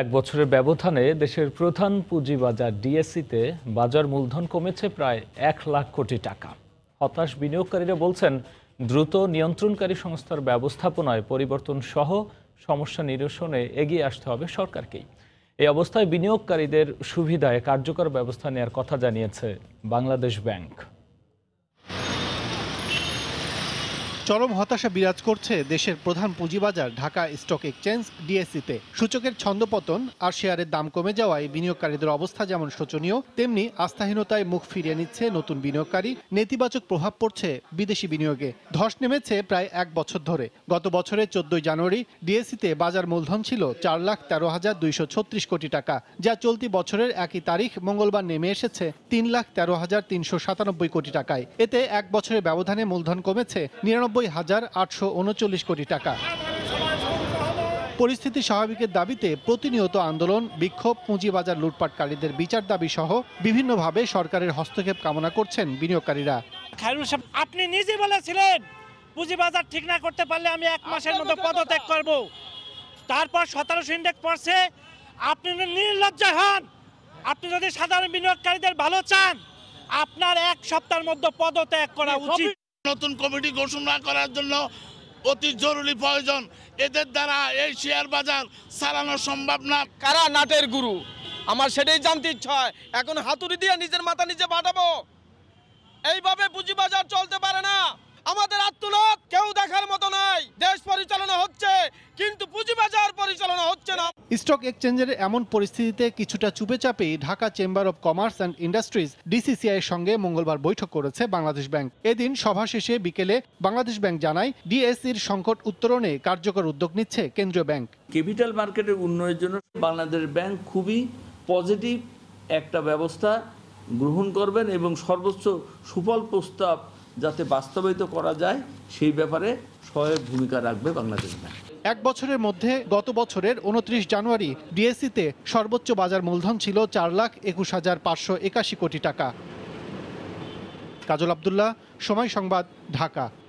এক বছরের ব্যবধানে দেশের প্রধান পুঁজিবাজার ডিএসসিতে বাজার মূলধন কমেছে প্রায় এক লাখ কোটি টাকা হতাশ বিনিয়োগকারীরা বলছেন দ্রুত নিয়ন্ত্রণকারী সংস্থার ব্যবস্থাপনায় পরিবর্তন সহ সমস্যা নিরসনে এগিয়ে আসতে হবে সরকারকেই এই অবস্থায় বিনিয়োগকারীদের সুবিধায় কার্যকর ব্যবস্থা নেয়ার কথা জানিয়েছে বাংলাদেশ ব্যাংক চরম হতাশা বিরাজ করছে দেশের প্রধান পুঁজিবাজার ঢাকা স্টক এক্সচেঞ্জ ডিএসসিতে সূচকের ছন্দপতন আর শেয়ারের দাম কমে যাওয়ায় বিনিয়োগকারীদের অবস্থা যেমন শোচনীয় তেমনি আস্থাহীনতায় মুখ ফিরিয়ে নিচ্ছে নতুন বিনিয়োগকারী নেতিবাচক প্রভাব পড়ছে বিদেশি বিনিয়োগে ধস নেমেছে প্রায় এক বছর ধরে গত বছরের চোদ্দই জানুয়ারি ডিএসসিতে বাজার মূলধন ছিল চার লাখ তেরো হাজার দুইশো ছত্রিশ কোটি টাকা যা চলতি বছরের একই তারিখ মঙ্গলবার নেমে এসেছে তিন লাখ তেরো হাজার তিনশো সাতানব্বই কোটি টাকায় এতে এক বছরের ব্যবধানে মূলধন কমেছে নিরানব্বই নিরানব্বই হাজার আটশো উনচল্লিশ কোটি টাকা পরিস্থিতি স্বাভাবিকের দাবিতে প্রতিনিয়ত আন্দোলন বিক্ষোভ পুঁজিবাজার লুটপাটকারীদের বিচার দাবি সহ বিভিন্নভাবে সরকারের হস্তক্ষেপ কামনা করছেন বিনিয়োগকারীরা আপনি নিজে বলেছিলেন পুঁজিবাজার ঠিক না করতে পারলে আমি এক মাসের মতো পদত্যাগ করব তারপর সতেরোশো ইন্ডেক্স পড়ছে আপনি নির্লজ্জ হন আপনি যদি সাধারণ বিনিয়োগকারীদের ভালো চান আপনার এক সপ্তাহের মধ্যে পদত্যাগ করা উচিত নতুন কমিটি ঘোষণা করার জন্য অতি জরুরি প্রয়োজন এদের দ্বারা এই শেয়ার বাজার চালানো সম্ভব না কারা নাটের গুরু আমার সেটাই জানতে ইচ্ছা এখন হাতুড়ি দিয়ে নিজের মাথা নিজে পাঠাবো এইভাবে পুঁজিবাজার স্টক এক্সচেঞ্জের এমন পরিস্থিতিতে কিছুটা চুপে চাপে Dhaka chamber of commerce and industries DCCI এর সঙ্গে মঙ্গলবার বৈঠক করেছে বাংলাদেশ ব্যাংক এদিন সভা শেষে বিকেলে বাংলাদেশ ব্যাংক জানায় ডিএসসির সংকট উত্তরণে কার্যকর উদ্যোগ নিচ্ছে কেন্দ্রীয় ব্যাংক ক্যাপিটাল মার্কেটের উন্নয়নের জন্য বাংলাদেশ ব্যাংক খুবই পজিটিভ একটা ব্যবস্থা গ্রহণ করবেন এবং সর্বোচ্চ সুফল প্রস্তাব যাতে বাস্তবায়িত করা যায় সেই ব্যাপারে সহায়ক ভূমিকা রাখবে বাংলাদেশ ব্যাংক এক বছরের মধ্যে গত বছরের উনত্রিশ জানুয়ারি ডিএসসিতে সর্বোচ্চ বাজার মূলধন ছিল চার লাখ একুশ হাজার পাঁচশো একাশি কোটি টাকা কাজল আবদুল্লাহ সময় সংবাদ ঢাকা